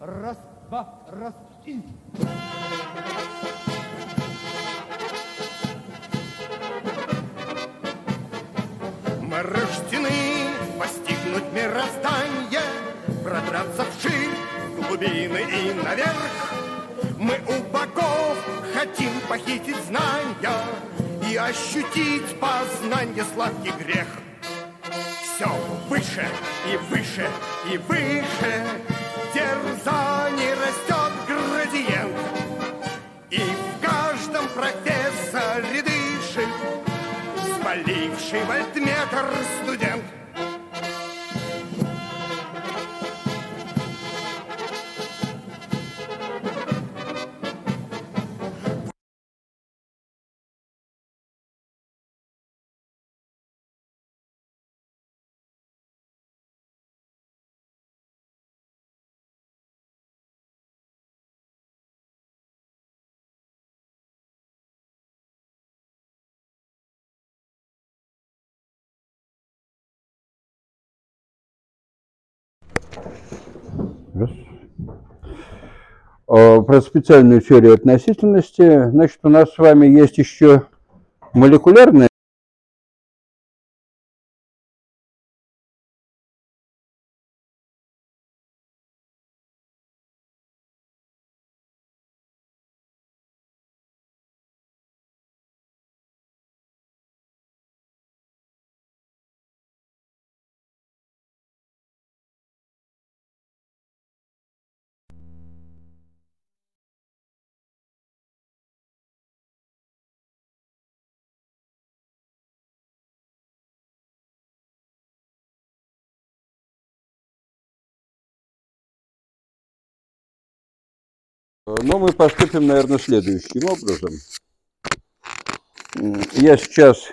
Раз, два, раз и... Мы рождены постигнуть мироздание, Пробраться вширь, глубины и наверх. Мы у богов хотим похитить знания И ощутить познание сладкий грех. Все выше и выше и выше. Терзаний растет градиент, и в каждом профессоре дышит спаливший вольтметр студент. Э, про специальную теорию относительности. Значит, у нас с вами есть еще молекулярная Э, Но ну, мы поступим, наверное, следующим образом. Я сейчас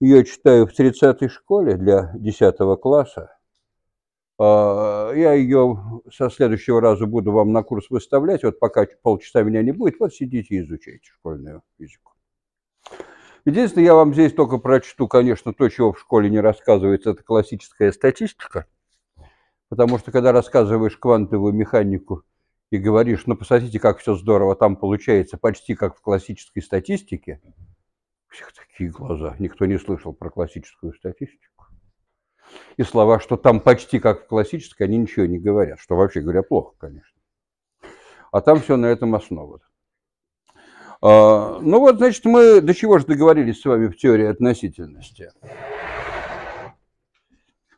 ее читаю в 30-й школе для 10 класса. А, я ее со следующего раза буду вам на курс выставлять. Вот пока полчаса меня не будет, вот сидите и изучайте школьную физику. Единственное, я вам здесь только прочту, конечно, то, чего в школе не рассказывается, это классическая статистика. Потому что, когда рассказываешь квантовую механику и говоришь, ну, посмотрите, как все здорово там получается, почти как в классической статистике, у всех такие глаза, никто не слышал про классическую статистику. И слова, что там почти как в классической, они ничего не говорят, что вообще говоря плохо, конечно. А там все на этом основано. А, ну вот, значит, мы до чего же договорились с вами в теории относительности?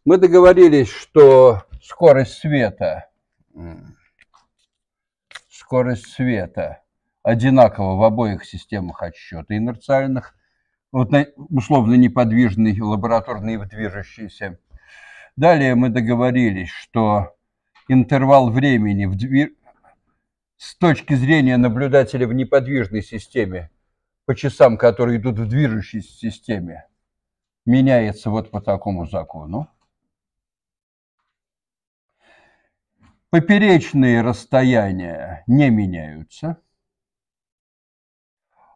Мы договорились, что скорость света скорость света одинакова в обоих системах отсчета инерциальных, вот условно неподвижный, лабораторный и движущийся. Далее мы договорились, что интервал времени в дви... с точки зрения наблюдателя в неподвижной системе по часам, которые идут в движущейся системе, меняется вот по такому закону. Поперечные расстояния не меняются,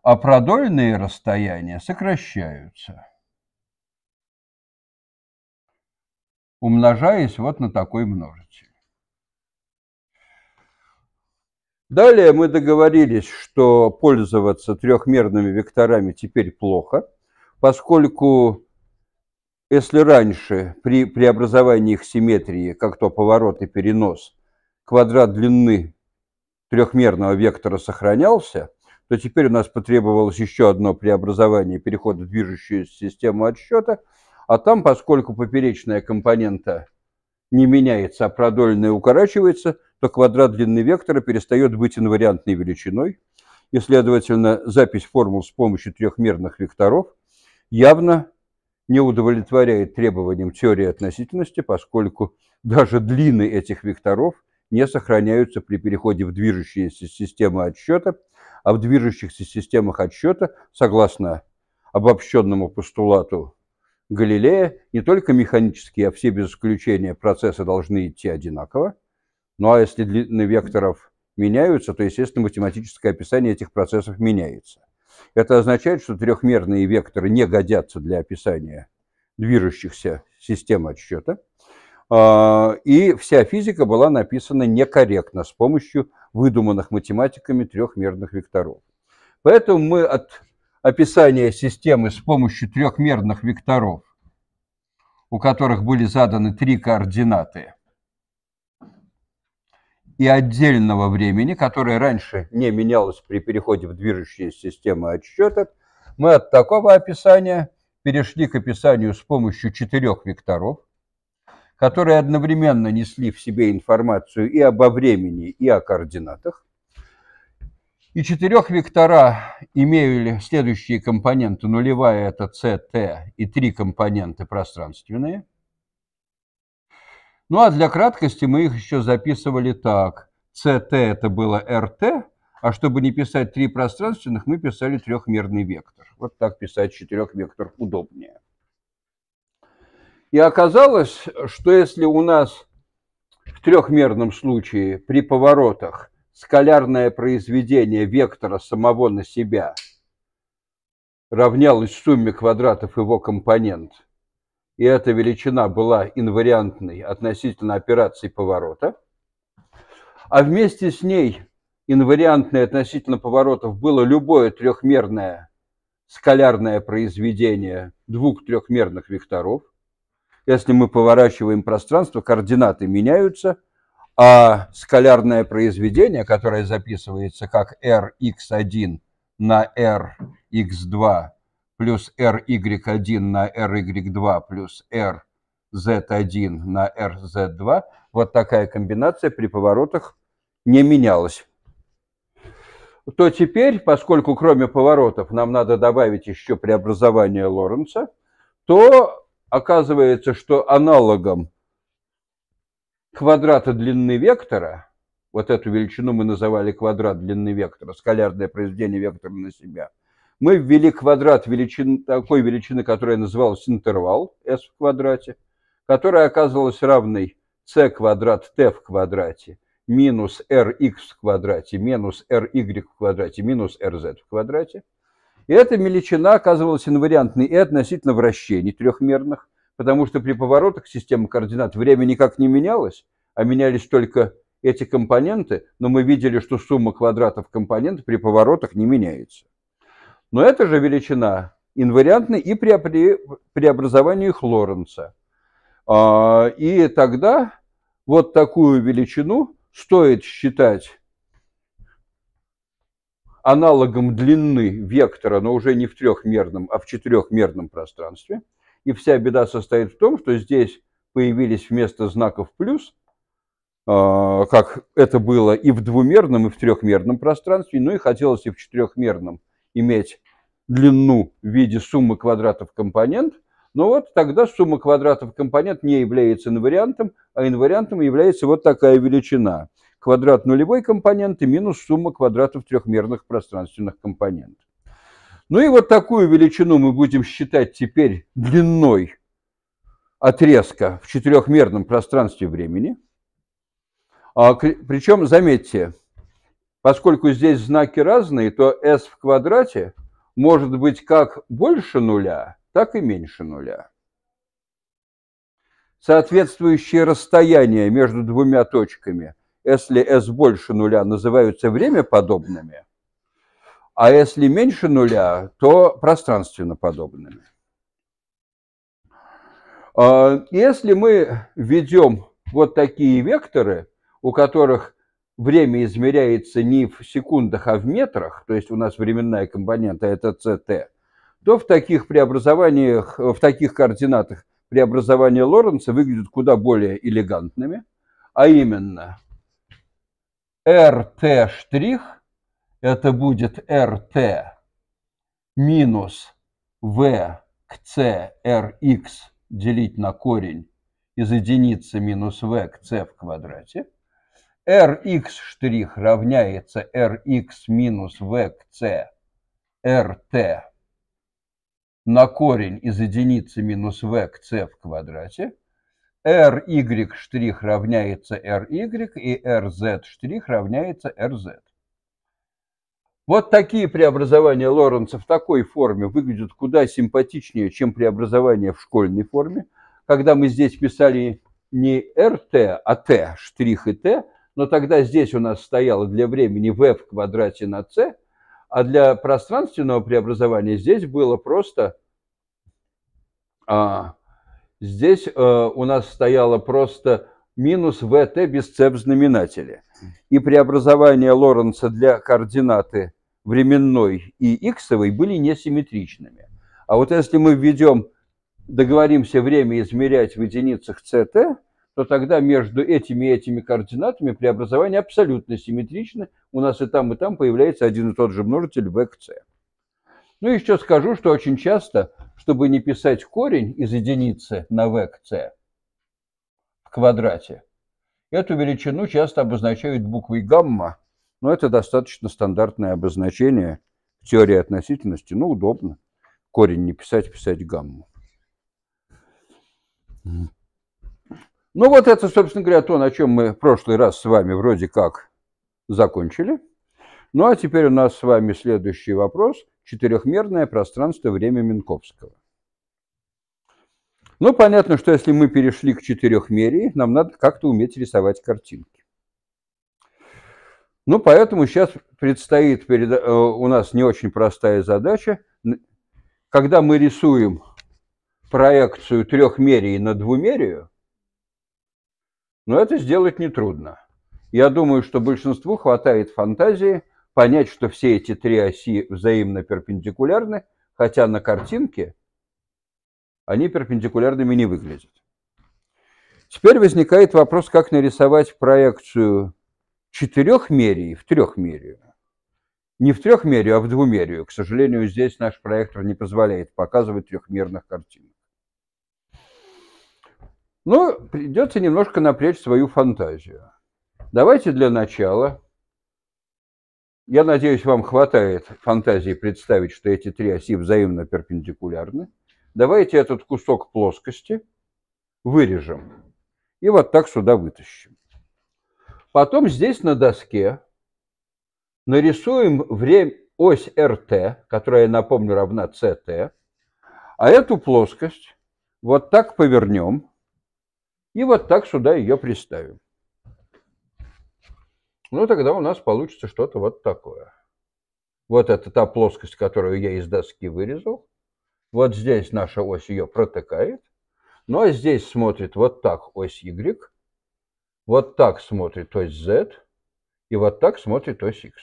а продольные расстояния сокращаются, умножаясь вот на такой множитель. Далее мы договорились, что пользоваться трехмерными векторами теперь плохо, поскольку если раньше при преобразовании их симметрии, как то поворот и перенос, квадрат длины трехмерного вектора сохранялся, то теперь у нас потребовалось еще одно преобразование перехода в движущуюся систему отсчета, а там, поскольку поперечная компонента не меняется, а продольная укорачивается, то квадрат длины вектора перестает быть инвариантной величиной, и, следовательно, запись формул с помощью трехмерных векторов явно не удовлетворяет требованиям теории относительности, поскольку даже длины этих векторов не сохраняются при переходе в движущиеся системы отсчета, а в движущихся системах отсчета, согласно обобщенному постулату Галилея, не только механические, а все без исключения процессы должны идти одинаково, ну а если длины векторов меняются, то, естественно, математическое описание этих процессов меняется. Это означает, что трехмерные векторы не годятся для описания движущихся систем отсчета – а, и вся физика была написана некорректно с помощью выдуманных математиками трехмерных векторов. Поэтому мы от описания системы с помощью трехмерных векторов, у которых были заданы три координаты, и отдельного времени, которое раньше не менялось при переходе в движущиеся системы отсчета, мы от такого описания перешли к описанию с помощью четырех векторов, которые одновременно несли в себе информацию и обо времени, и о координатах. И четырех вектора имели следующие компоненты. Нулевая – это c, t, и три компоненты пространственные. Ну а для краткости мы их еще записывали так. c, t – это было rt, а чтобы не писать три пространственных, мы писали трехмерный вектор. Вот так писать четырех вектор удобнее. И оказалось, что если у нас в трехмерном случае при поворотах скалярное произведение вектора самого на себя равнялось сумме квадратов его компонент, и эта величина была инвариантной относительно операции поворота, а вместе с ней инвариантной относительно поворотов было любое трехмерное скалярное произведение двух трехмерных векторов – если мы поворачиваем пространство, координаты меняются, а скалярное произведение, которое записывается как rx1 на rx2 плюс ry1 на ry2 плюs rz1 на rz2, вот такая комбинация при поворотах не менялась то теперь, поскольку кроме поворотов нам надо добавить еще преобразование Лоренца, то Оказывается, что аналогом квадрата длины вектора, вот эту величину мы называли квадрат длины вектора, скалярное произведение вектора на себя, мы ввели квадрат величин, такой величины, которая называлась интервал s в квадрате, которая оказывалась равной c квадрат t в квадрате минус rx в квадрате минус ry в квадрате минус rz в квадрате – и эта величина оказывалась инвариантной и относительно вращений трехмерных, потому что при поворотах системы координат время никак не менялось, а менялись только эти компоненты, но мы видели, что сумма квадратов компонентов при поворотах не меняется. Но эта же величина инвариантна и при преобразовании Лоренца. А, и тогда вот такую величину стоит считать аналогом длины вектора, но уже не в трехмерном, а в четырехмерном пространстве. И вся беда состоит в том, что здесь появились вместо знаков плюс, а, как это было и в двумерном, и в трехмерном пространстве, ну и хотелось и в четырехмерном иметь длину в виде суммы квадратов компонент, но вот тогда сумма квадратов компонент не является инвариантом, а инвариантом является вот такая величина квадрат нулевой компоненты минус сумма квадратов трехмерных пространственных компонент. Ну и вот такую величину мы будем считать теперь длиной отрезка в четырехмерном пространстве времени. А, причем, заметьте, поскольку здесь знаки разные, то s в квадрате может быть как больше нуля, так и меньше нуля. Соответствующее расстояние между двумя точками – если s больше нуля, называются время подобными, а если меньше нуля, то пространственно подобными. А, если мы ведем вот такие векторы, у которых время измеряется не в секундах, а в метрах, то есть у нас временная компонента это ct, то в таких преобразованиях, в таких координатах преобразования Лоренца выглядят куда более элегантными, а именно rt штрих, это будет rt минус v к c rx делить на корень из единицы минус v к c в квадрате. rx штрих равняется rx минус v к c rt на корень из единицы минус v к c в квадрате ry' штрих равняется ry и rz штрих равняется rz. Вот такие преобразования Лоренца в такой форме выглядят куда симпатичнее, чем преобразования в школьной форме. Когда мы здесь писали не rt, а t, штрих и t, но тогда здесь у нас стояло для времени v в квадрате на c, а для пространственного преобразования здесь было просто а, Здесь э, у нас стояло просто минус ВТ без С в знаменателе. И преобразования Лоренца для координаты временной и иксовой были несимметричными. А вот если мы введем, договоримся время измерять в единицах CT, то тогда между этими и этими координатами преобразование абсолютно симметричны, У нас и там, и там появляется один и тот же множитель ВКЦ. Ну, еще скажу, что очень часто, чтобы не писать корень из единицы на vec в квадрате, эту величину часто обозначают буквой гамма, но это достаточно стандартное обозначение в теории относительности. Ну, удобно. Корень не писать, писать гамму. Ну, вот это, собственно говоря, то, на чем мы в прошлый раз с вами вроде как закончили. Ну, а теперь у нас с вами следующий вопрос – четырехмерное пространство-время Минковского. Ну, понятно, что если мы перешли к четырехмерии, нам надо как-то уметь рисовать картинки. Ну, поэтому сейчас предстоит перед, э, у нас не очень простая задача. Когда мы рисуем проекцию трехмерии на двумерию, но это сделать нетрудно. Я думаю, что большинству хватает фантазии – понять, что все эти три оси взаимно перпендикулярны, хотя на картинке они перпендикулярными не выглядят. Теперь возникает вопрос, как нарисовать проекцию четырехмерии в трехмерию. Не в трехмерию, а в двумерию. К сожалению, здесь наш проектор не позволяет показывать трехмерных картинок. Но ну, придется немножко напрячь свою фантазию. Давайте для начала я надеюсь, вам хватает фантазии представить, что эти три оси взаимно перпендикулярны. Давайте этот кусок плоскости вырежем и вот так сюда вытащим. Потом здесь на доске нарисуем время, ось РТ, которая, я напомню, равна CT, а эту плоскость вот так повернем и вот так сюда ее приставим. Ну, тогда у нас получится что-то вот такое. Вот это та плоскость, которую я из доски вырезал. Вот здесь наша ось ее протыкает. Ну, а здесь смотрит вот так ось Y, вот так смотрит ось Z, и вот так смотрит ось X.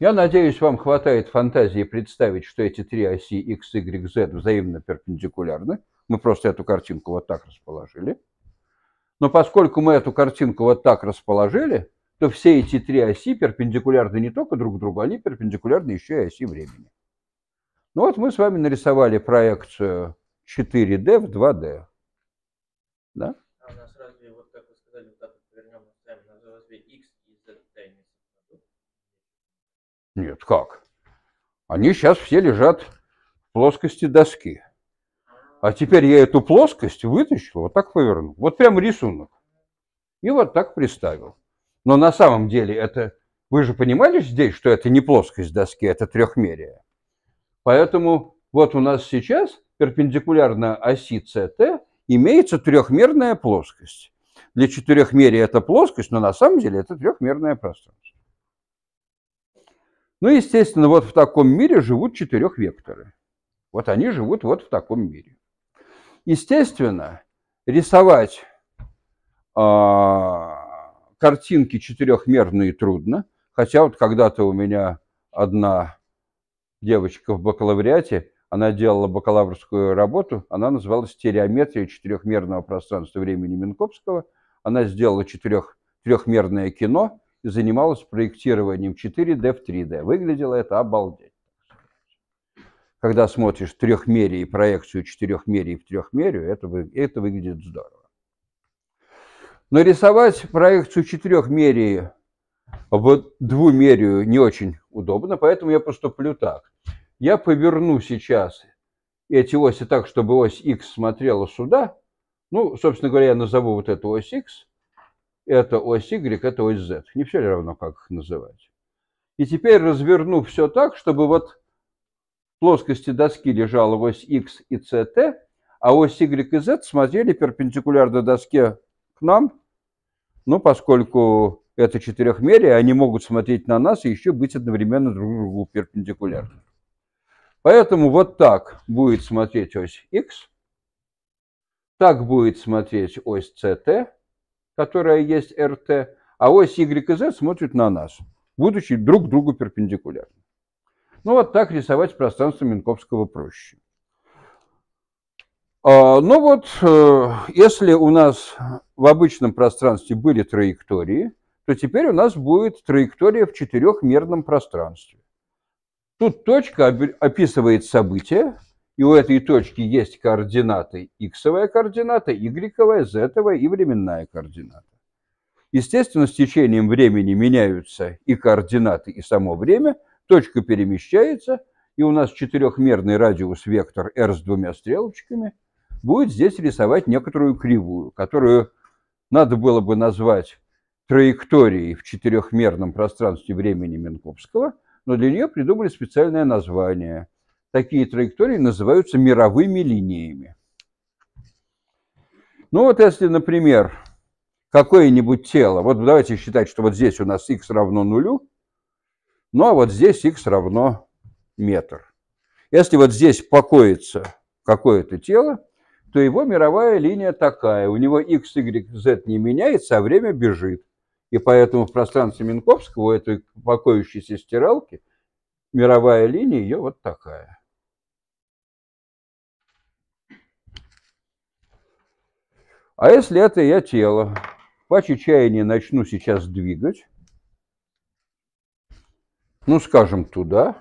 Я надеюсь, вам хватает фантазии представить, что эти три оси X, Y, Z взаимно перпендикулярны. Мы просто эту картинку вот так расположили. Но поскольку мы эту картинку вот так расположили, то все эти три оси перпендикулярны не только друг другу, они перпендикулярны еще и оси времени. Ну вот мы с вами нарисовали проекцию 4D в 2D. Да? А Нет, как? Они сейчас все лежат в плоскости доски. А теперь я эту плоскость вытащил, вот так повернул. Вот прям рисунок. И вот так приставил. Но на самом деле это... Вы же понимали здесь, что это не плоскость доски, это трехмерие. Поэтому вот у нас сейчас перпендикулярно оси CT имеется трехмерная плоскость. Для четырехмерия это плоскость, но на самом деле это трехмерное пространство. Ну, естественно, вот в таком мире живут четырех векторы. Вот они живут вот в таком мире. Естественно, рисовать э, картинки четырехмерные трудно, хотя вот когда-то у меня одна девочка в бакалавриате, она делала бакалаврскую работу, она называлась «Стереометрия четырехмерного пространства времени Минковского». Она сделала четырех, трехмерное кино и занималась проектированием 4D в 3D. Выглядело это обалдеть когда смотришь трехмерие и проекцию четырехмерия в трехмерию, это, это выглядит здорово. Но рисовать проекцию четырехмерии в двумерию не очень удобно, поэтому я поступлю так. Я поверну сейчас эти оси так, чтобы ось x смотрела сюда. Ну, собственно говоря, я назову вот эту ось x. Это ось y, это ось z. Не все ли равно, как их называть. И теперь разверну все так, чтобы вот в плоскости доски лежала ось X и CT, а ось Y и Z смотрели перпендикулярно доске к нам, но поскольку это четырехмерие, они могут смотреть на нас и еще быть одновременно друг другу перпендикулярны. Поэтому вот так будет смотреть ось X, так будет смотреть ось CT, которая есть RT, а ось Y и Z смотрят на нас, будучи друг другу перпендикулярны. Ну, вот так рисовать пространство Минковского проще. А, ну вот, э, если у нас в обычном пространстве были траектории, то теперь у нас будет траектория в четырехмерном пространстве. Тут точка описывает событие, и у этой точки есть координаты x координата, y, z и временная координата. Естественно, с течением времени меняются и координаты, и само время – точка перемещается, и у нас четырехмерный радиус вектор R с двумя стрелочками будет здесь рисовать некоторую кривую, которую надо было бы назвать траекторией в четырехмерном пространстве времени Минковского, но для нее придумали специальное название. Такие траектории называются мировыми линиями. Ну вот если, например, какое-нибудь тело, вот давайте считать, что вот здесь у нас x равно нулю, ну, а вот здесь x равно метр. Если вот здесь покоится какое-то тело, то его мировая линия такая. У него x, y, z не меняется, а время бежит. И поэтому в пространстве Минковского у этой покоящейся стиралки мировая линия ее вот такая. А если это я тело, по чечаянию начну сейчас двигать, ну, скажем, туда,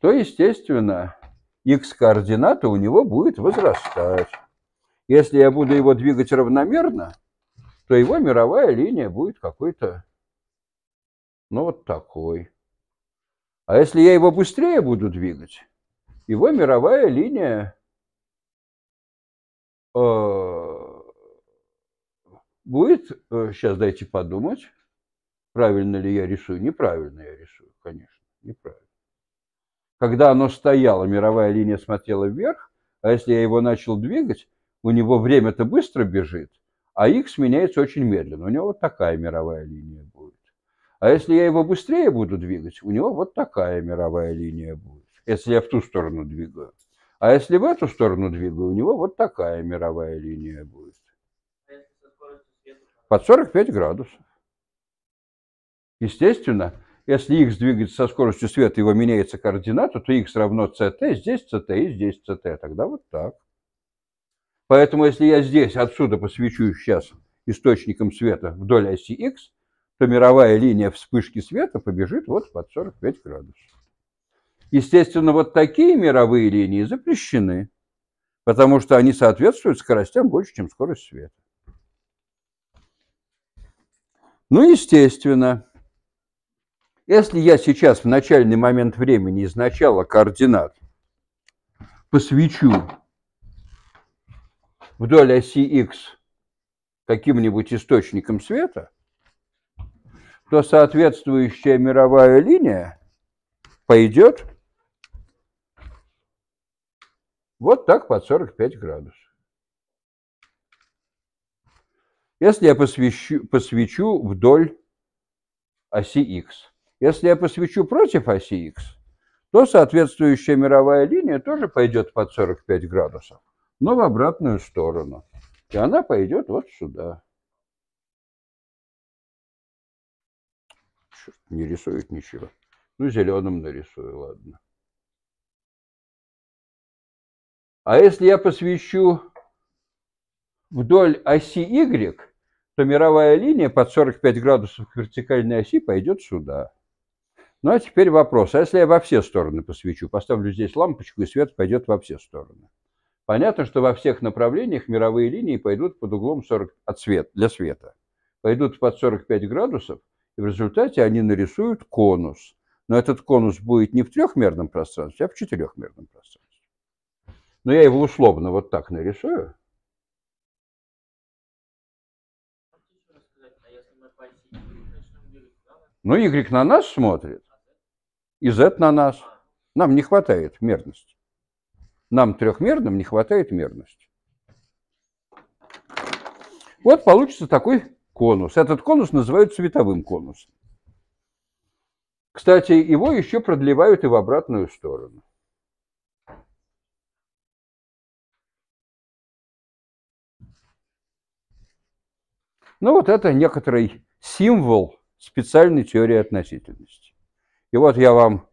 то, естественно, x-координата у него будет возрастать. Если я буду его двигать равномерно, то его мировая линия будет какой-то, ну, вот такой. А если я его быстрее буду двигать, его мировая линия э, будет, э, сейчас дайте подумать, Правильно ли я рисую? Неправильно я рисую, конечно, неправильно. Когда оно стояло, мировая линия смотрела вверх, а если я его начал двигать, у него время-то быстро бежит, а x меняется очень медленно. У него вот такая мировая линия будет. А если я его быстрее буду двигать, у него вот такая мировая линия будет. Если я в ту сторону двигаю. А если в эту сторону двигаю, у него вот такая мировая линия будет. Под 45 градусов. Естественно, если x двигается со скоростью света, его меняется координата, то x равно ct, здесь ct и здесь ct. А тогда вот так. Поэтому если я здесь отсюда посвечу сейчас источником света вдоль оси x, то мировая линия вспышки света побежит вот под 45 градусов. Естественно, вот такие мировые линии запрещены, потому что они соответствуют скоростям больше, чем скорость света. Ну, естественно, если я сейчас в начальный момент времени из начала координат посвячу вдоль оси X каким-нибудь источником света, то соответствующая мировая линия пойдет вот так под 45 градусов. Если я посвящу, посвечу вдоль оси X, если я посвящу против оси Х, то соответствующая мировая линия тоже пойдет под 45 градусов, но в обратную сторону. И она пойдет вот сюда. Черт, не рисует ничего. Ну, зеленым нарисую, ладно. А если я посвящу вдоль оси Y, то мировая линия под 45 градусов к вертикальной оси пойдет сюда. Ну а теперь вопрос, а если я во все стороны посвечу, поставлю здесь лампочку и свет пойдет во все стороны? Понятно, что во всех направлениях мировые линии пойдут под углом 40 от свет, для света. Пойдут под 45 градусов, и в результате они нарисуют конус. Но этот конус будет не в трехмерном пространстве, а в четырехмерном пространстве. Но я его условно вот так нарисую. А ну, Y на нас смотрит и Z на нас. Нам не хватает мерности. Нам трехмерным не хватает мерности. Вот получится такой конус. Этот конус называют световым конусом. Кстати, его еще продлевают и в обратную сторону. Ну вот это некоторый символ специальной теории относительности. И вот я вам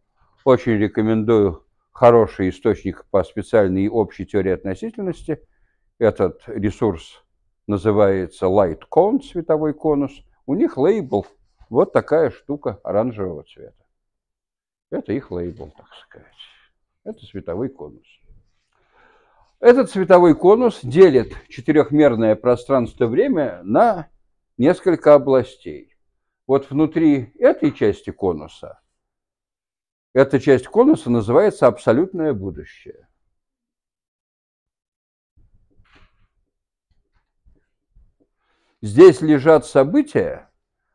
очень рекомендую хороший источник по специальной и общей теории относительности. Этот ресурс называется Light Cone, световой конус. У них лейбл вот такая штука оранжевого цвета. Это их лейбл, так сказать. Это световой конус. Этот световой конус делит четырехмерное пространство-время на несколько областей. Вот внутри этой части конуса – эта часть конуса называется абсолютное будущее. Здесь лежат события,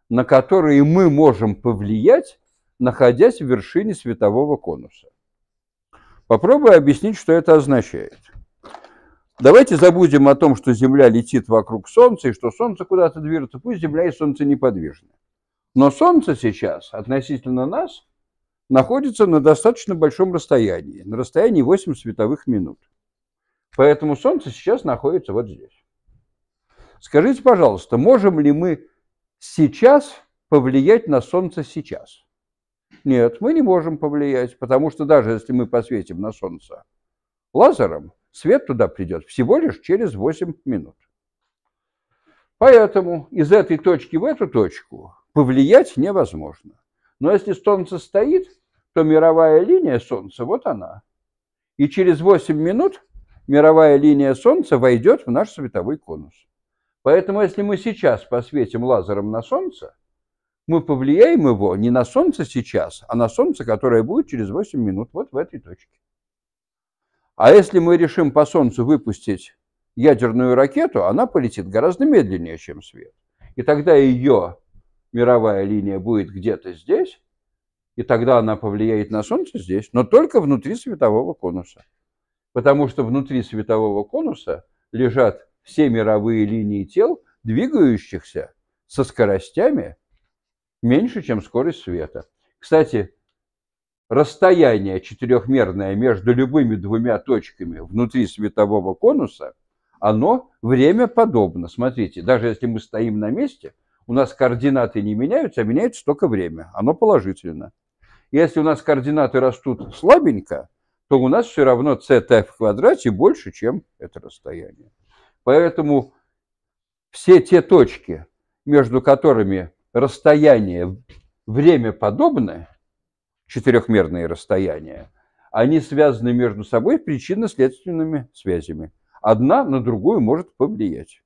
на которые мы можем повлиять, находясь в вершине светового конуса. Попробую объяснить, что это означает. Давайте забудем о том, что Земля летит вокруг Солнца, и что Солнце куда-то движется, пусть Земля и Солнце неподвижны. Но Солнце сейчас относительно нас находится на достаточно большом расстоянии, на расстоянии 8 световых минут. Поэтому Солнце сейчас находится вот здесь. Скажите, пожалуйста, можем ли мы сейчас повлиять на Солнце сейчас? Нет, мы не можем повлиять, потому что даже если мы посветим на Солнце лазером, свет туда придет всего лишь через 8 минут. Поэтому из этой точки в эту точку повлиять невозможно. Но если Солнце стоит, то мировая линия Солнца, вот она. И через 8 минут мировая линия Солнца войдет в наш световой конус. Поэтому если мы сейчас посветим лазером на Солнце, мы повлияем его не на Солнце сейчас, а на Солнце, которое будет через 8 минут, вот в этой точке. А если мы решим по Солнцу выпустить ядерную ракету, она полетит гораздо медленнее, чем свет. И тогда ее мировая линия будет где-то здесь, и тогда она повлияет на Солнце здесь, но только внутри светового конуса. Потому что внутри светового конуса лежат все мировые линии тел, двигающихся со скоростями меньше, чем скорость света. Кстати, расстояние четырехмерное между любыми двумя точками внутри светового конуса, оно времяподобно. Смотрите, даже если мы стоим на месте, у нас координаты не меняются, а меняется только время. Оно положительно. Если у нас координаты растут слабенько, то у нас все равно θ в квадрате больше, чем это расстояние. Поэтому все те точки, между которыми расстояние, время подобное, четырехмерные расстояния, они связаны между собой причинно-следственными связями. Одна на другую может повлиять.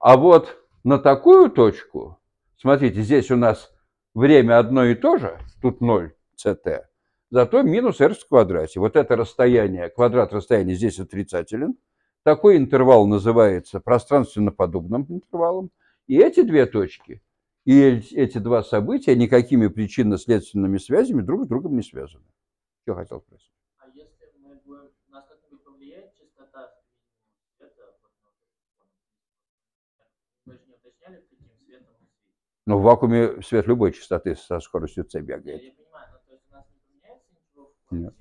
А вот на такую точку, смотрите, здесь у нас время одно и то же, тут 0 ct, зато минус r в квадрате. Вот это расстояние, квадрат расстояния здесь отрицателен. Такой интервал называется пространственно-подобным интервалом. И эти две точки, и эти два события никакими причинно-следственными связями друг с другом не связаны. Что хотел спросить. Но ну, в вакууме свет любой частоты со скоростью c бегает. Ну, Нет.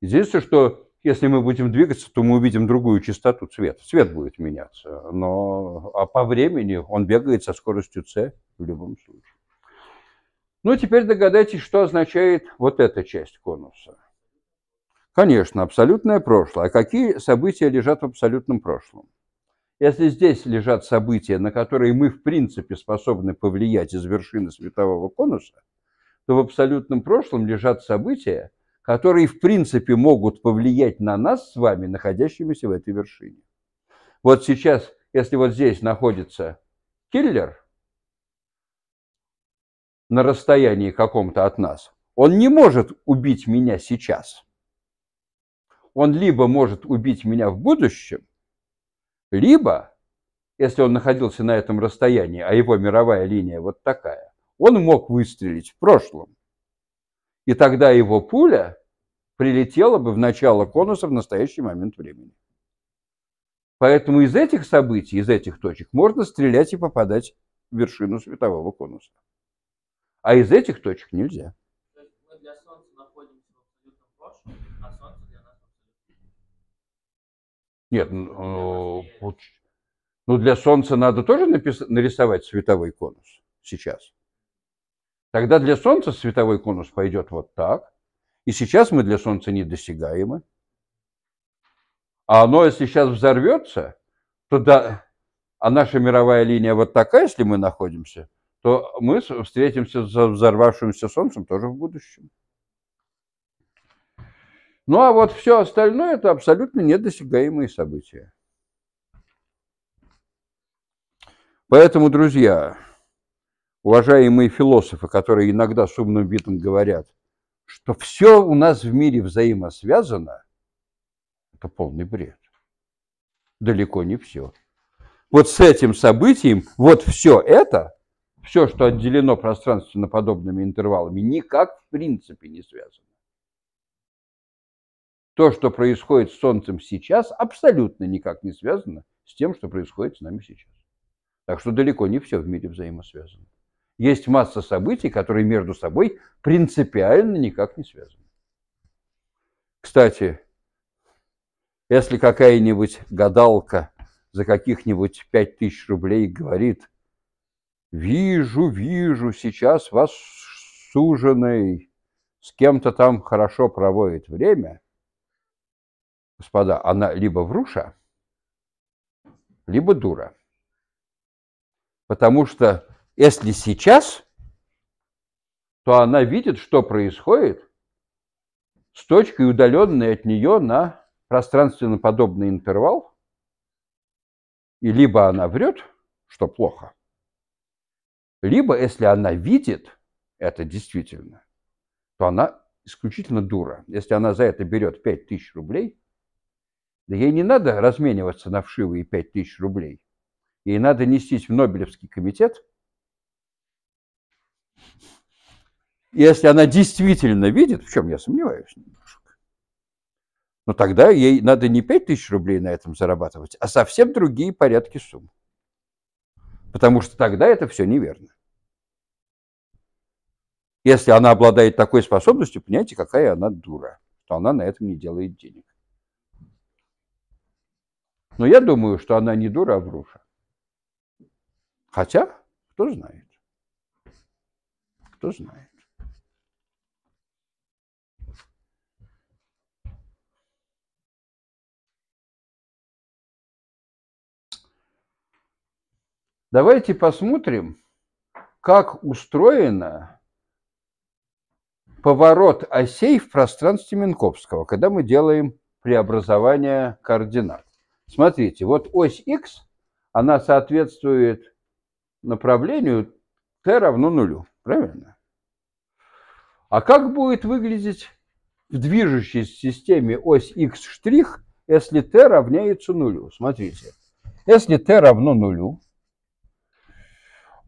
Единственное, что если мы будем двигаться, то мы увидим другую частоту, цвет. Цвет будет меняться. Но, а по времени он бегает со скоростью c в любом случае. Ну, теперь догадайтесь, что означает вот эта часть конуса. Конечно, абсолютное прошлое. А какие события лежат в абсолютном прошлом? Если здесь лежат события, на которые мы в принципе способны повлиять из вершины светового конуса, то в абсолютном прошлом лежат события, которые в принципе могут повлиять на нас с вами, находящимися в этой вершине. Вот сейчас, если вот здесь находится киллер на расстоянии каком-то от нас, он не может убить меня сейчас. Он либо может убить меня в будущем, либо, если он находился на этом расстоянии, а его мировая линия вот такая, он мог выстрелить в прошлом. И тогда его пуля прилетела бы в начало конуса в настоящий момент времени. Поэтому из этих событий, из этих точек можно стрелять и попадать в вершину светового конуса. А из этих точек нельзя. Нет, ну, ну для Солнца надо тоже напис... нарисовать световой конус сейчас. Тогда для Солнца световой конус пойдет вот так. И сейчас мы для Солнца недосягаемы. А оно, если сейчас взорвется, то да, а наша мировая линия вот такая, если мы находимся, то мы встретимся с взорвавшимся Солнцем тоже в будущем. Ну а вот все остальное это абсолютно недосягаемые события. Поэтому, друзья, уважаемые философы, которые иногда с умным видом говорят, что все у нас в мире взаимосвязано, это полный бред. Далеко не все. Вот с этим событием, вот все это, все, что отделено пространственно подобными интервалами, никак в принципе не связано. То, что происходит с Солнцем сейчас, абсолютно никак не связано с тем, что происходит с нами сейчас. Так что далеко не все в мире взаимосвязано. Есть масса событий, которые между собой принципиально никак не связаны. Кстати, если какая-нибудь гадалка за каких-нибудь пять тысяч рублей говорит, вижу, вижу, сейчас вас суженый с кем-то там хорошо проводит время – господа, она либо вруша, либо дура. Потому что если сейчас, то она видит, что происходит с точкой, удаленной от нее на пространственно подобный интервал. И либо она врет, что плохо, либо, если она видит это действительно, то она исключительно дура. Если она за это берет 5000 рублей, да ей не надо размениваться на вшивые 5000 рублей. Ей надо нестись в Нобелевский комитет. Если она действительно видит, в чем я сомневаюсь немножко, но ну, тогда ей надо не 5000 рублей на этом зарабатывать, а совсем другие порядки сумм. Потому что тогда это все неверно. Если она обладает такой способностью, понимаете, какая она дура, то она на этом не делает денег. Но я думаю, что она не дура, а вруша. Хотя, кто знает. Кто знает. Давайте посмотрим, как устроено поворот осей в пространстве Минковского, когда мы делаем преобразование координат. Смотрите, вот ось x, она соответствует направлению t равно нулю. Правильно? А как будет выглядеть в движущейся системе ось x штрих, если t равняется нулю? Смотрите, если t равно нулю,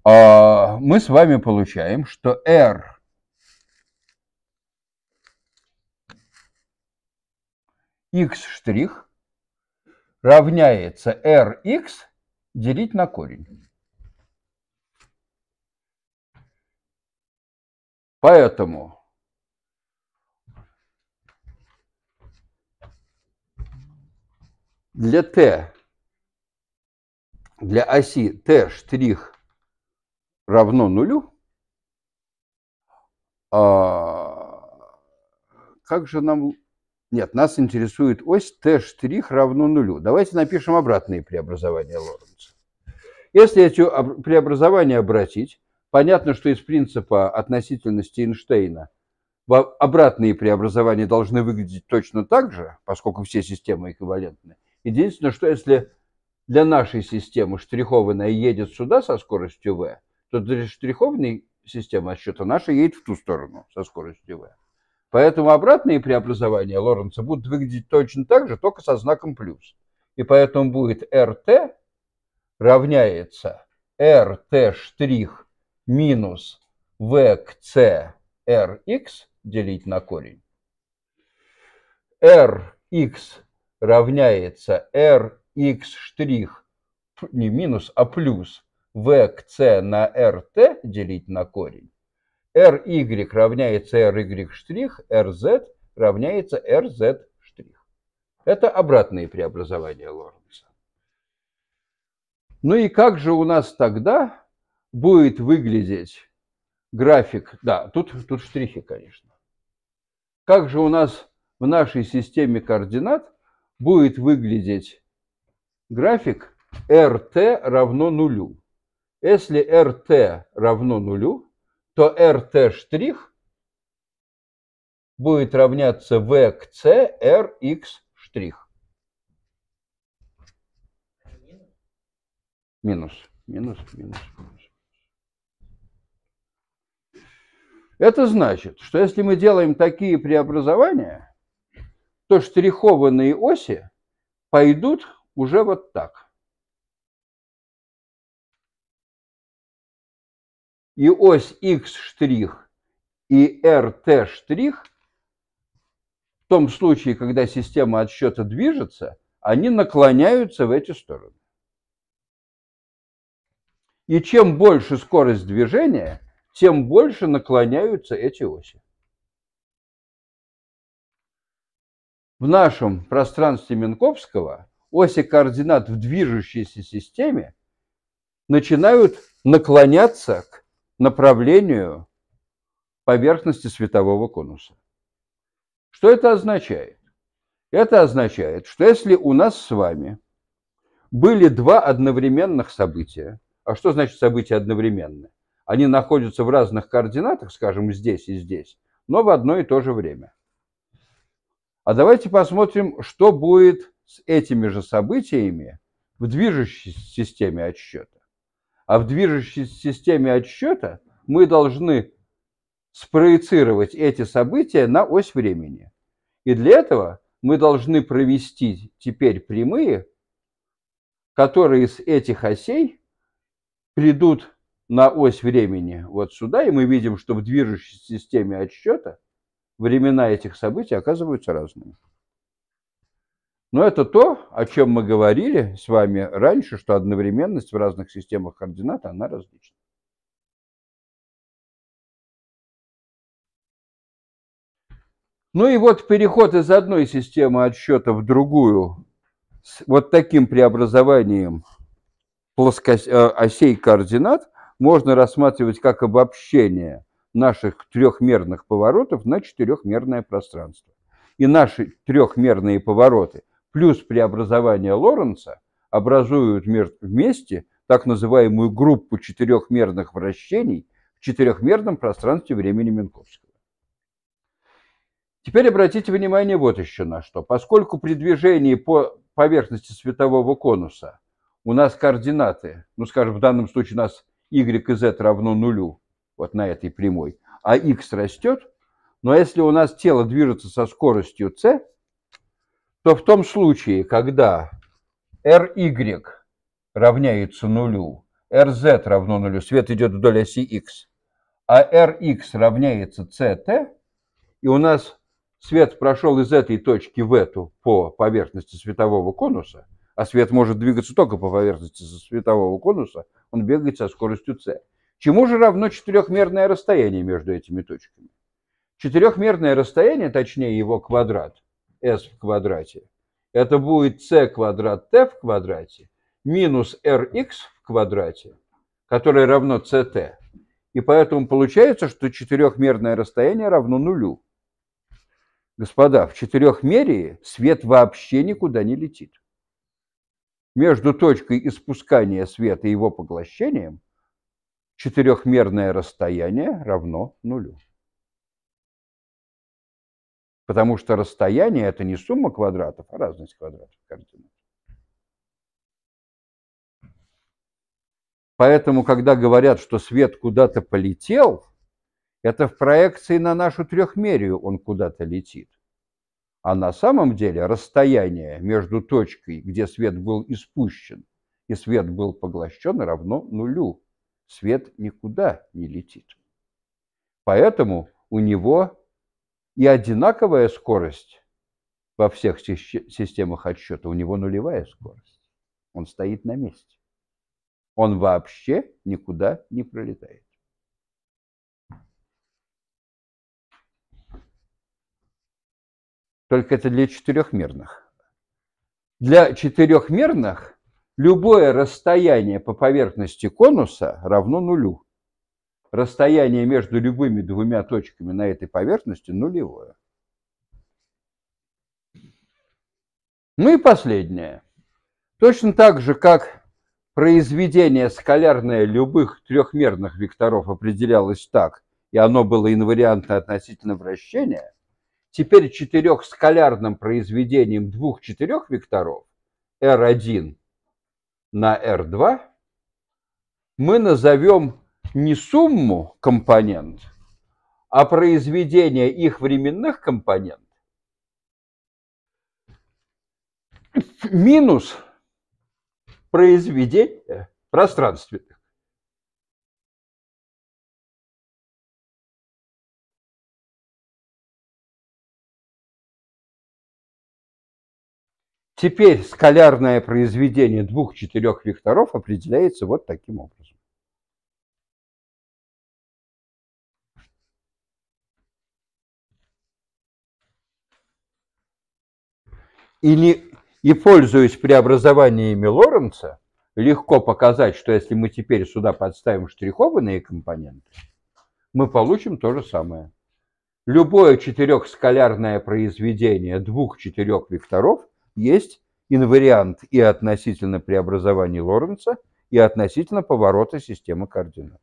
а, мы с вами получаем, что r x штрих равняется rx делить на корень. Поэтому для t, для оси t' штрих равно нулю, а как же нам нет, нас интересует ось t' равно нулю. Давайте напишем обратные преобразования Лоренца. Если эти преобразования обратить, понятно, что из принципа относительности Эйнштейна обратные преобразования должны выглядеть точно так же, поскольку все системы эквивалентны. Единственное, что если для нашей системы штрихованная едет сюда со скоростью v, то для штрихованной системы отсчета наша едет в ту сторону со скоростью v. Поэтому обратные преобразования Лоренца будут выглядеть точно так же, только со знаком плюс. И поэтому будет rt равняется rt' минус v к c rx делить на корень. rx равняется rx штрих не минус, а плюс v к c на rt делить на корень ry равняется ry штрих, rz равняется rz штрих. Это обратные преобразования Лоренца. Ну и как же у нас тогда будет выглядеть график? Да, тут, тут штрихи, конечно. Как же у нас в нашей системе координат будет выглядеть график rt равно нулю? Если rt равно нулю, то rt' штрих будет равняться v к c rx'. штрих. минус, минус, минус. Это значит, что если мы делаем такие преобразования, то штрихованные оси пойдут уже вот так – и ось x' и rt' в том случае, когда система отсчета движется, они наклоняются в эти стороны. И чем больше скорость движения, тем больше наклоняются эти оси. В нашем пространстве Минковского оси координат в движущейся системе начинают наклоняться к направлению поверхности светового конуса. Что это означает? Это означает, что если у нас с вами были два одновременных события, а что значит события одновременные? Они находятся в разных координатах, скажем, здесь и здесь, но в одно и то же время. А давайте посмотрим, что будет с этими же событиями в движущей системе отсчета. А в движущей системе отсчета мы должны спроецировать эти события на ось времени. И для этого мы должны провести теперь прямые, которые из этих осей придут на ось времени вот сюда, и мы видим, что в движущей системе отсчета времена этих событий оказываются разными. Но это то, о чем мы говорили с вами раньше, что одновременность в разных системах координат, она различна. Ну и вот переход из одной системы отсчета в другую с вот таким преобразованием плоскость, э, осей координат можно рассматривать как обобщение наших трехмерных поворотов на четырехмерное пространство. И наши трехмерные повороты плюс преобразование Лоренца образуют вместе так называемую группу четырехмерных вращений в четырехмерном пространстве времени Минковского. Теперь обратите внимание вот еще на что. Поскольку при движении по поверхности светового конуса у нас координаты, ну, скажем, в данном случае у нас y и z равно нулю, вот на этой прямой, а x растет, но если у нас тело движется со скоростью c, то в том случае, когда RY равняется нулю, RZ равно нулю, свет идет вдоль оси X, а RX равняется CT, и у нас свет прошел из этой точки в эту по поверхности светового конуса, а свет может двигаться только по поверхности светового конуса, он бегает со скоростью c. Чему же равно четырехмерное расстояние между этими точками? Четырехмерное расстояние, точнее его квадрат, s в квадрате. Это будет c квадрат t в квадрате минус rx в квадрате, которое равно ct. И поэтому получается, что четырехмерное расстояние равно нулю. Господа, в четырехмерии свет вообще никуда не летит. Между точкой испускания света и его поглощением четырехмерное расстояние равно нулю. Потому что расстояние – это не сумма квадратов, а разность квадратов координат. Поэтому, когда говорят, что свет куда-то полетел, это в проекции на нашу трехмерию он куда-то летит. А на самом деле расстояние между точкой, где свет был испущен, и свет был поглощен, равно нулю. Свет никуда не летит. Поэтому у него и одинаковая скорость во всех системах отсчета, у него нулевая скорость. Он стоит на месте. Он вообще никуда не пролетает. Только это для четырехмерных. Для четырехмерных любое расстояние по поверхности конуса равно нулю расстояние между любыми двумя точками на этой поверхности нулевое. Ну и последнее. Точно так же, как произведение скалярное любых трехмерных векторов определялось так, и оно было инвариантно относительно вращения, теперь четырехскалярным произведением двух-четырех векторов R1 на R2 мы назовем не сумму компонент, а произведение их временных компонент, минус произведение пространственных. Теперь скалярное произведение двух-четырех векторов определяется вот таким образом. и, не, и пользуясь преобразованиями Лоренца, легко показать, что если мы теперь сюда подставим штрихованные компоненты, мы получим то же самое. Любое четырехскалярное произведение двух-четырех векторов есть инвариант и относительно преобразований Лоренца, и относительно поворота системы координат.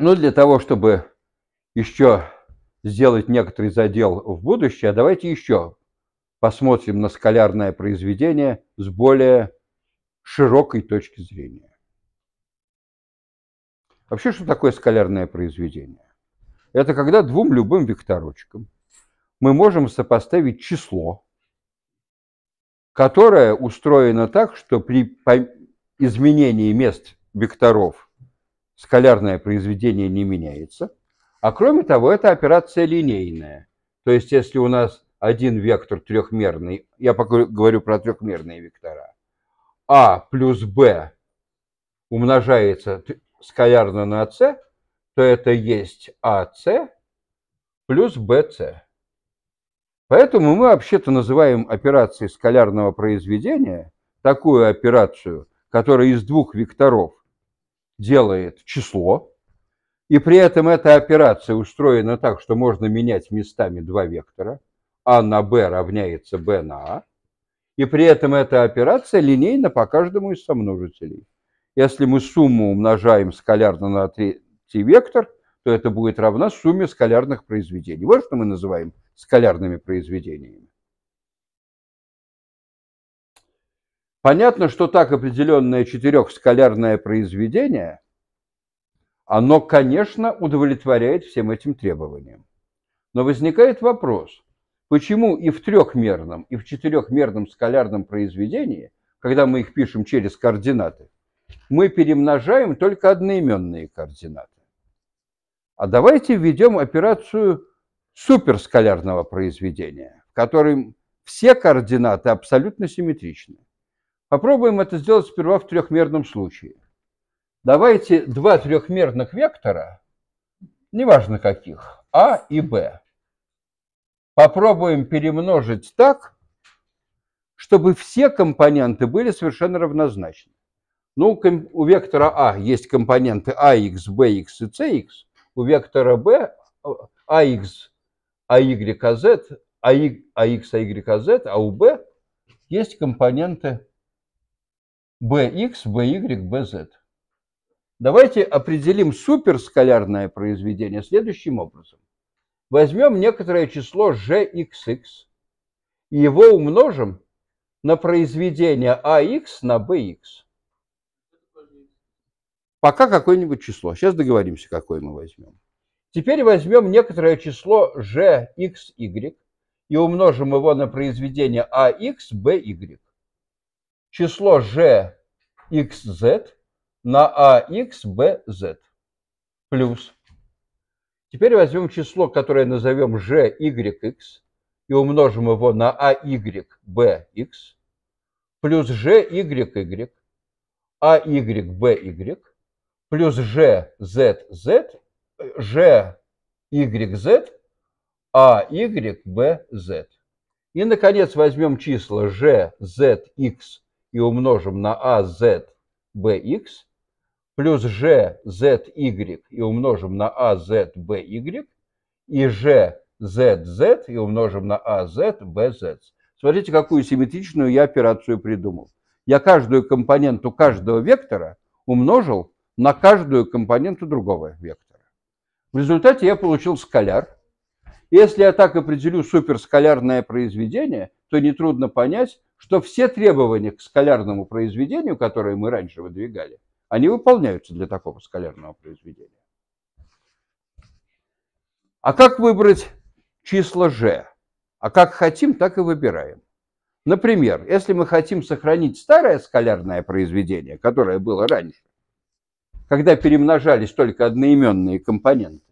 Но ну, для того, чтобы еще сделать некоторый задел в будущее, давайте еще посмотрим на скалярное произведение с более широкой точки зрения. Вообще, что такое скалярное произведение? Это когда двум любым векторочкам мы можем сопоставить число, которое устроено так, что при изменении мест векторов – скалярное произведение не меняется. А кроме того, это операция линейная. То есть, если у нас один вектор трехмерный, я говорю про трехмерные вектора, а плюс b умножается скалярно на c, то это есть ac а плюс bc. Поэтому мы вообще-то называем операцией скалярного произведения такую операцию, которая из двух векторов делает число, и при этом эта операция устроена так, что можно менять местами два вектора. А на b равняется b на a. И при этом эта операция линейна по каждому из сомножителей. Если мы сумму умножаем скалярно на третий вектор, то это будет равна сумме скалярных произведений. Вот что мы называем скалярными произведениями. Понятно, что так определенное четырехскалярное произведение, оно, конечно, удовлетворяет всем этим требованиям. Но возникает вопрос, почему и в трехмерном, и в четырехмерном скалярном произведении, когда мы их пишем через координаты, мы перемножаем только одноименные координаты. А давайте введем операцию суперскалярного произведения, в котором все координаты абсолютно симметричны. Попробуем это сделать сперва в трехмерном случае. Давайте два трехмерных вектора, неважно каких, А и Б, попробуем перемножить так, чтобы все компоненты были совершенно равнозначны. Ну, у вектора А есть компоненты АХ, БХ и СХ, у вектора Б АХ, АY, АЗ, АХ, АY, АЗ, а у Б есть компоненты bx, by, bz. Давайте определим суперскалярное произведение следующим образом. Возьмем некоторое число gxx и его умножим на произведение ax а на bx. Пока какое-нибудь число. Сейчас договоримся, какое мы возьмем. Теперь возьмем некоторое число gxy и умножим его на произведение ax, а by число gxz на axbz а плюс. Теперь возьмем число, которое назовем gyx и умножим его на aybx а плюс gyy, ayby а плюс gzz, gyz, z И, наконец, возьмем числа gzx и умножим на а z b x плюс z y и умножим на а z b y и z z и умножим на а z b z Смотрите, какую симметричную я операцию придумал. Я каждую компоненту каждого вектора умножил на каждую компоненту другого вектора. В результате я получил скаляр. Если я так определю суперскалярное произведение, то нетрудно понять, что все требования к скалярному произведению, которые мы раньше выдвигали, они выполняются для такого скалярного произведения. А как выбрать числа g? А как хотим, так и выбираем. Например, если мы хотим сохранить старое скалярное произведение, которое было раньше, когда перемножались только одноименные компоненты,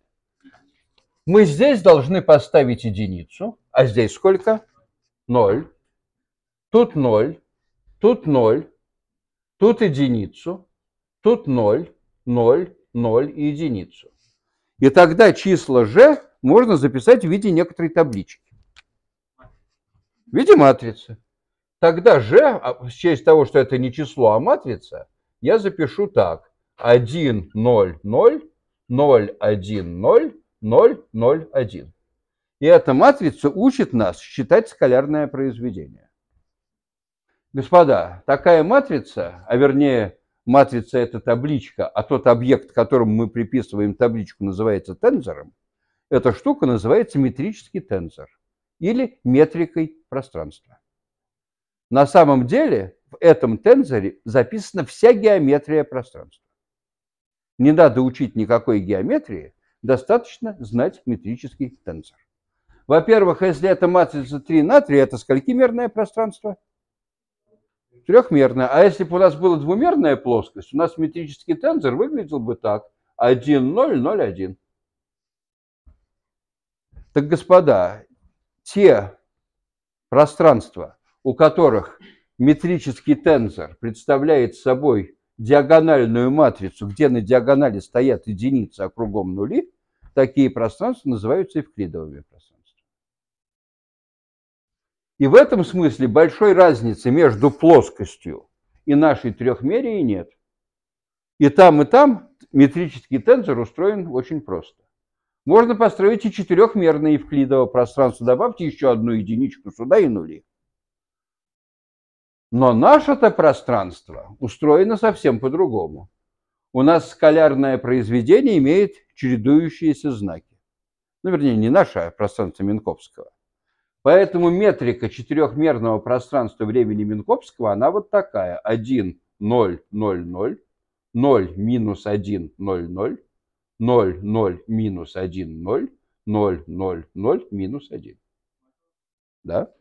мы здесь должны поставить единицу, а здесь сколько? Ноль. Тут 0, тут 0, тут единицу, тут 0, 0, 0 и единицу. И тогда числа g можно записать в виде некоторой таблички, в виде матрицы. Тогда g, а, в честь того, что это не число, а матрица, я запишу так. 1, 0, 0, 0, 1, 0, 0, 0, 1. И эта матрица учит нас считать скалярное произведение. Господа, такая матрица, а вернее матрица – это табличка, а тот объект, которому мы приписываем табличку, называется тензором, эта штука называется метрический тензор или метрикой пространства. На самом деле в этом тензоре записана вся геометрия пространства. Не надо учить никакой геометрии, достаточно знать метрический тензор. Во-первых, если это матрица 3 на 3, это сколькимерное пространство? трехмерная. А если бы у нас была двумерная плоскость, у нас метрический тензор выглядел бы так. 1, 0, 0, 1. Так, господа, те пространства, у которых метрический тензор представляет собой диагональную матрицу, где на диагонали стоят единицы, а кругом нули, такие пространства называются эвклидовыми пространствами. И в этом смысле большой разницы между плоскостью и нашей трехмерии нет. И там, и там метрический тензор устроен очень просто. Можно построить и четырехмерное евклидово пространство. Добавьте еще одну единичку сюда и нули. Но наше-то пространство устроено совсем по-другому. У нас скалярное произведение имеет чередующиеся знаки. Ну, вернее, не наше, а пространство Минковского. Поэтому метрика четырехмерного пространства времени Минковского, она вот такая. 1, 0, 0, 0, 0, минус 1, 0, 0, 0, 0, минус 1, 0, 0, 0, 0, минус 1. Да?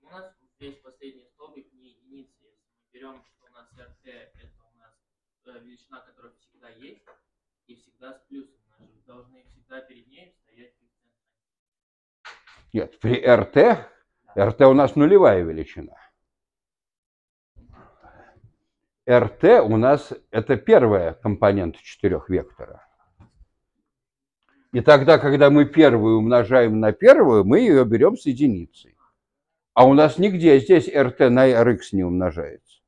У нас здесь последний столбик не единицы. Если мы берем, что у нас РТ, это у нас э, величина, которая всегда есть, и всегда с плюсом. Мы должны всегда перед ней нет, при РТ, РТ у нас нулевая величина. РТ у нас это первая компонент четырех вектора. И тогда, когда мы первую умножаем на первую, мы ее берем с единицей. А у нас нигде здесь РТ на RX не умножается.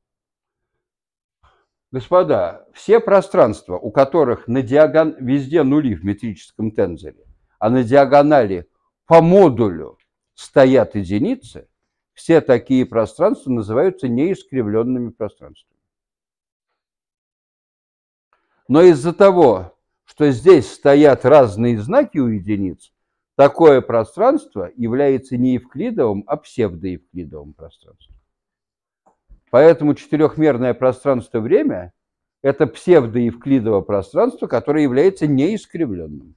Господа, все пространства, у которых на диагон... везде нули в метрическом тензоре, а на диагонали по модулю стоят единицы, все такие пространства называются неискривленными пространствами. Но из-за того, что здесь стоят разные знаки у единиц, такое пространство является не евклидовым, а псевдоевклидовым пространством. Поэтому четырехмерное пространство-время – это псевдоевклидово пространство, которое является неискривленным.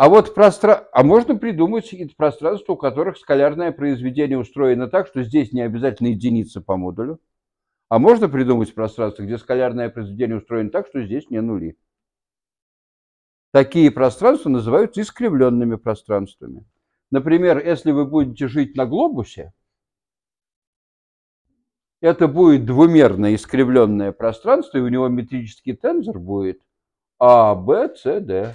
А вот простра, а можно придумать пространство, у которых скалярное произведение устроено так, что здесь не обязательно единица по модулю. А можно придумать пространство, где скалярное произведение устроено так, что здесь не нули. Такие пространства называются искривленными пространствами. Например, если вы будете жить на глобусе, это будет двумерное искривленное пространство, и у него метрический тензор будет А, Б, С, Д.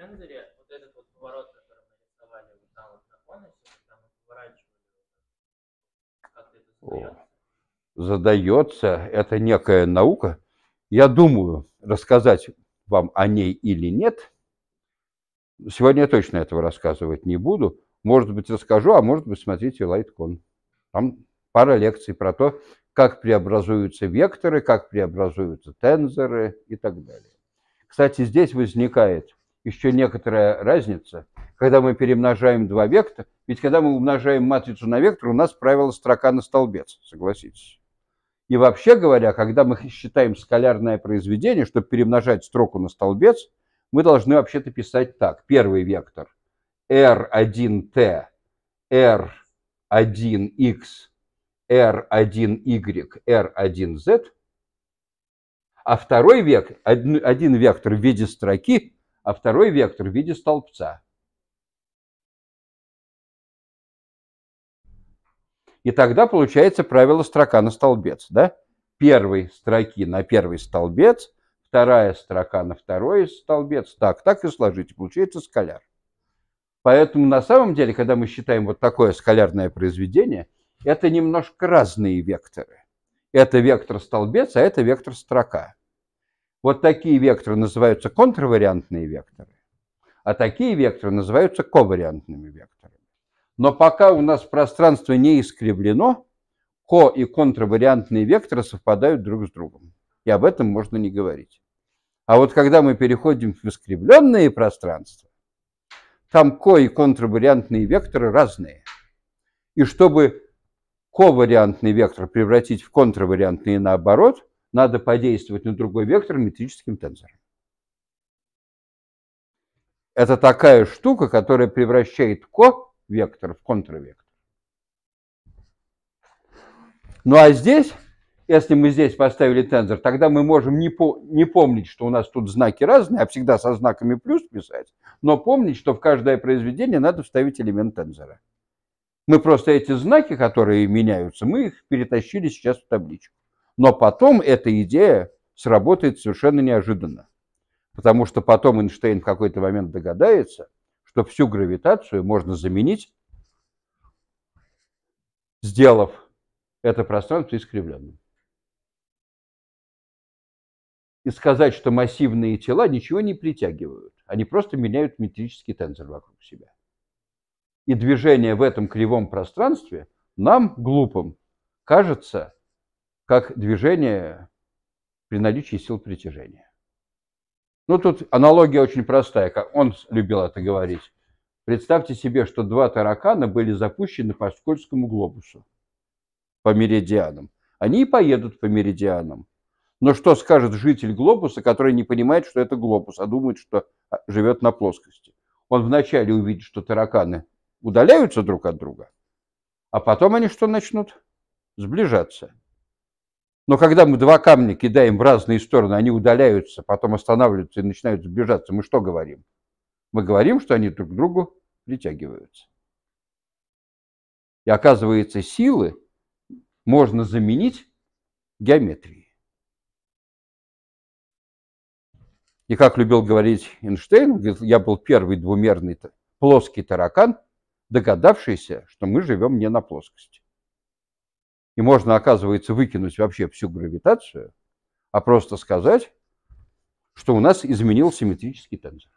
тендере вот этот вот поворот, который мы рисовали в данном на конусе, когда мы поворачивали, как это задается? Задается, это некая наука. Я думаю рассказать вам о ней или нет. Сегодня я точно этого рассказывать не буду. Может быть, расскажу, а может быть, смотрите Лайткон. Там пара лекций про то, как преобразуются векторы, как преобразуются тензоры и так далее. Кстати, здесь возникает еще некоторая разница. Когда мы перемножаем два вектора, ведь когда мы умножаем матрицу на вектор, у нас правило строка на столбец, согласитесь. И вообще говоря, когда мы считаем скалярное произведение, чтобы перемножать строку на столбец, мы должны вообще-то писать так. Первый вектор R1T, R1X, R1Y, R1Z, а второй век, один вектор в виде строки а второй вектор в виде столбца. И тогда получается правило строка на столбец. Да? Первой строки на первый столбец, вторая строка на второй столбец. Так, так и сложите. Получается скаляр. Поэтому на самом деле, когда мы считаем вот такое скалярное произведение, это немножко разные векторы. Это вектор столбец, а это вектор строка. Вот такие векторы называются контравариантные векторы, а такие векторы называются ковариантными векторами. Но пока у нас пространство не искривлено, ко и контравариантные векторы совпадают друг с другом. И об этом можно не говорить. А вот когда мы переходим в искривленные пространства, там ко и контравариантные векторы разные. И чтобы ковариантный вектор превратить в контравариантный наоборот – надо подействовать на другой вектор метрическим тензором. Это такая штука, которая превращает ко-вектор в контрвектор. Ну а здесь, если мы здесь поставили тензор, тогда мы можем не, по, не помнить, что у нас тут знаки разные, а всегда со знаками плюс писать, но помнить, что в каждое произведение надо вставить элемент тензора. Мы просто эти знаки, которые меняются, мы их перетащили сейчас в табличку. Но потом эта идея сработает совершенно неожиданно. Потому что потом Эйнштейн в какой-то момент догадается, что всю гравитацию можно заменить, сделав это пространство искривленным. И сказать, что массивные тела ничего не притягивают. Они просто меняют метрический тензор вокруг себя. И движение в этом кривом пространстве нам, глупым, кажется как движение при наличии сил притяжения. Ну, тут аналогия очень простая, как он любил это говорить. Представьте себе, что два таракана были запущены по скользкому глобусу, по меридианам. Они и поедут по меридианам. Но что скажет житель глобуса, который не понимает, что это глобус, а думает, что а, живет на плоскости? Он вначале увидит, что тараканы удаляются друг от друга, а потом они что начнут? Сближаться. Но когда мы два камня кидаем в разные стороны, они удаляются, потом останавливаются и начинают сближаться, мы что говорим? Мы говорим, что они друг к другу притягиваются. И оказывается, силы можно заменить геометрией. И как любил говорить Эйнштейн, я был первый двумерный плоский таракан, догадавшийся, что мы живем не на плоскости. И можно, оказывается, выкинуть вообще всю гравитацию, а просто сказать, что у нас изменил симметрический тензор.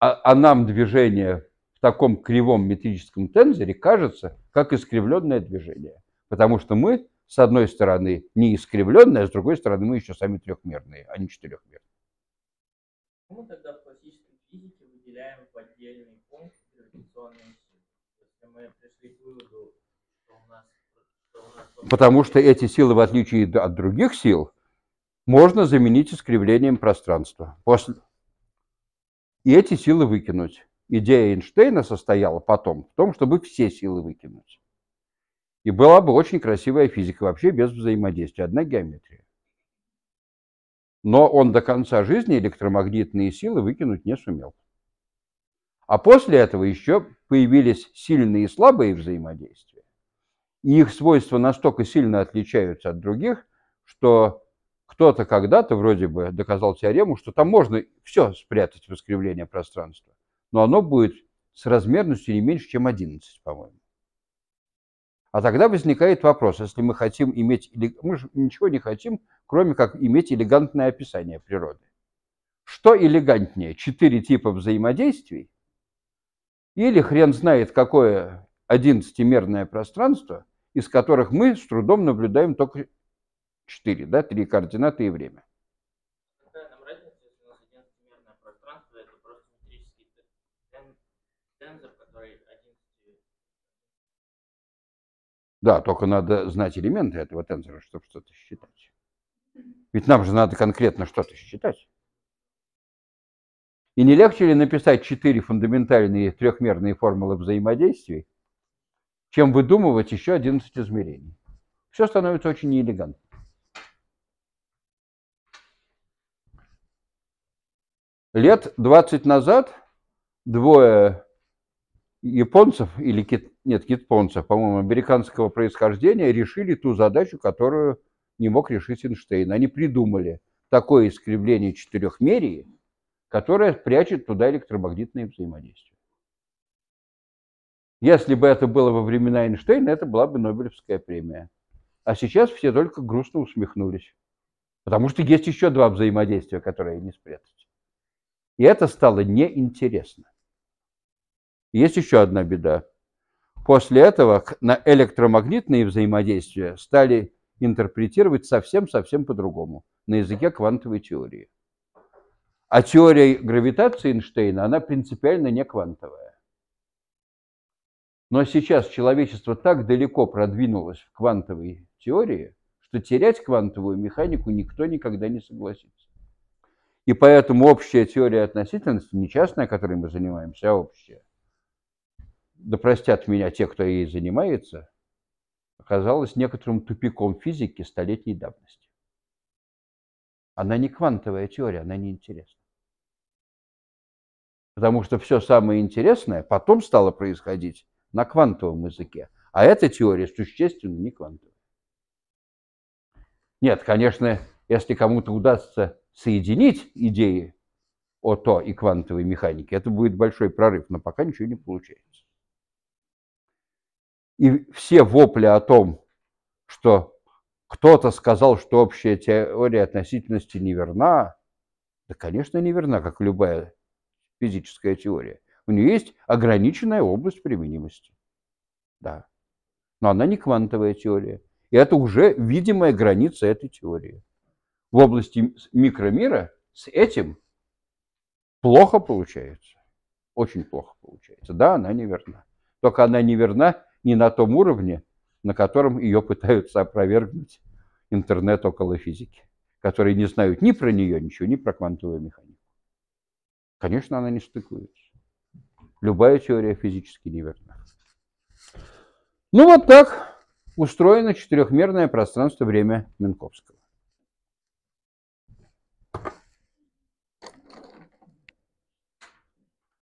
А, а нам движение в таком кривом метрическом тензоре кажется как искривленное движение, потому что мы с одной стороны не искривленные, а с другой стороны мы еще сами трехмерные, а не четырехмерные. Почему тогда в классической физике выделяем в отдельный пункт гравитационные силы? Если мы пришли к выводу, Потому что эти силы, в отличие от других сил, можно заменить искривлением пространства. После... И эти силы выкинуть. Идея Эйнштейна состояла потом в том, чтобы все силы выкинуть. И была бы очень красивая физика вообще без взаимодействия, одна геометрия. Но он до конца жизни электромагнитные силы выкинуть не сумел. А после этого еще появились сильные и слабые взаимодействия. И их свойства настолько сильно отличаются от других, что кто-то когда-то вроде бы доказал теорему, что там можно все спрятать в искривление пространства, но оно будет с размерностью не меньше, чем 11, по-моему. А тогда возникает вопрос, если мы хотим иметь... Мы же ничего не хотим, кроме как иметь элегантное описание природы. Что элегантнее? Четыре типа взаимодействий? Или хрен знает, какое 11-мерное пространство, из которых мы с трудом наблюдаем только четыре, да, три координаты и время. Да, только надо знать элементы этого тензора, чтобы что-то считать. Ведь нам же надо конкретно что-то считать. И не легче ли написать четыре фундаментальные трехмерные формулы взаимодействий, чем выдумывать еще 11 измерений. Все становится очень неэлегантно. Лет 20 назад двое японцев, или кит, нет, японцев, по-моему, американского происхождения, решили ту задачу, которую не мог решить Эйнштейн. Они придумали такое искривление четырехмерии, которое прячет туда электромагнитные взаимодействия. Если бы это было во времена Эйнштейна, это была бы Нобелевская премия. А сейчас все только грустно усмехнулись. Потому что есть еще два взаимодействия, которые не спрятать. И это стало неинтересно. Есть еще одна беда. После этого на электромагнитные взаимодействия стали интерпретировать совсем-совсем по-другому, на языке квантовой теории. А теория гравитации Эйнштейна, она принципиально не квантовая но ну, а сейчас человечество так далеко продвинулось в квантовой теории, что терять квантовую механику никто никогда не согласится. И поэтому общая теория относительности, не частная, которой мы занимаемся, а общая, да простят меня те, кто ей занимается, оказалась некоторым тупиком физики столетней давности. Она не квантовая теория, она неинтересна. Потому что все самое интересное потом стало происходить на квантовом языке. А эта теория существенно не квантовая. Нет, конечно, если кому-то удастся соединить идеи ОТО и квантовой механики, это будет большой прорыв, но пока ничего не получается. И все вопли о том, что кто-то сказал, что общая теория относительности неверна, да, конечно, неверна, как любая физическая теория. У нее есть ограниченная область применимости. Да. Но она не квантовая теория. И это уже видимая граница этой теории. В области микромира с этим плохо получается. Очень плохо получается. Да, она неверна. Только она неверна не на том уровне, на котором ее пытаются опровергнуть интернет около физики, которые не знают ни про нее ничего, ни про квантовую механику. Конечно, она не стыкуется. Любая теория физически неверна. Ну вот так устроено четырехмерное пространство-время Минковского.